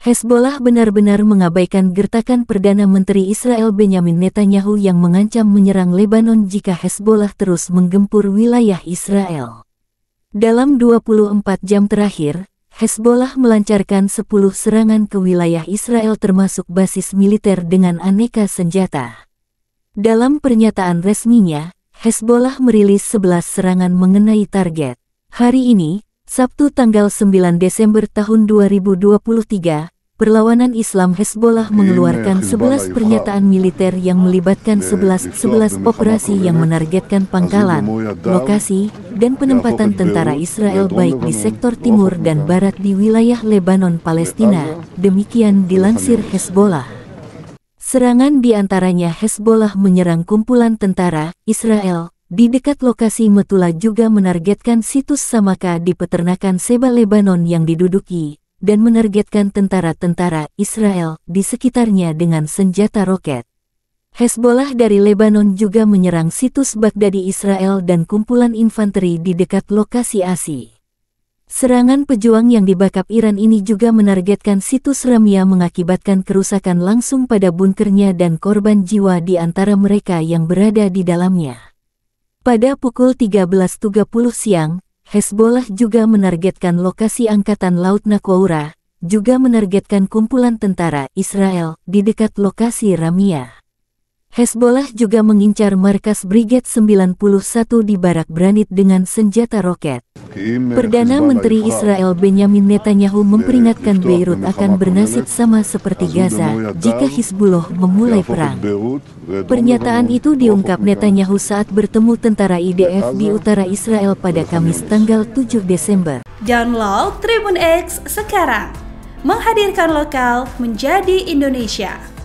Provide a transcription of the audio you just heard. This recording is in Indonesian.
Hezbollah benar-benar mengabaikan gertakan Perdana Menteri Israel Benjamin Netanyahu yang mengancam menyerang Lebanon jika Hezbollah terus menggempur wilayah Israel. Dalam 24 jam terakhir, Hezbollah melancarkan 10 serangan ke wilayah Israel termasuk basis militer dengan aneka senjata. Dalam pernyataan resminya, Hezbollah merilis 11 serangan mengenai target. Hari ini, Sabtu tanggal 9 Desember tahun 2023, perlawanan Islam Hezbollah mengeluarkan 11 pernyataan militer yang melibatkan 11-11 operasi yang menargetkan pangkalan, lokasi, dan penempatan tentara Israel baik di sektor timur dan barat di wilayah Lebanon Palestina, demikian dilansir Hezbollah. Serangan diantaranya Hezbollah menyerang kumpulan tentara Israel, di dekat lokasi Metula juga menargetkan situs Samaka di peternakan Seba Lebanon yang diduduki, dan menargetkan tentara-tentara Israel di sekitarnya dengan senjata roket. Hezbollah dari Lebanon juga menyerang situs Baghdadi Israel dan kumpulan infanteri di dekat lokasi ASI. Serangan pejuang yang dibakap Iran ini juga menargetkan situs Ramia mengakibatkan kerusakan langsung pada bunkernya dan korban jiwa di antara mereka yang berada di dalamnya. Pada pukul 13.30 siang, Hezbollah juga menargetkan lokasi Angkatan Laut Nakwaura, juga menargetkan kumpulan tentara Israel di dekat lokasi Ramiyah. Hezbollah juga mengincar markas Brigade 91 di Barak Branit dengan senjata roket. Perdana Menteri Israel Benjamin Netanyahu memperingatkan Beirut akan bernasib sama seperti Gaza jika Hizbullah memulai perang. Pernyataan itu diungkap Netanyahu saat bertemu tentara IDF di utara Israel pada Kamis tanggal 7 Desember. Download Tribun X sekarang, menghadirkan lokal menjadi Indonesia.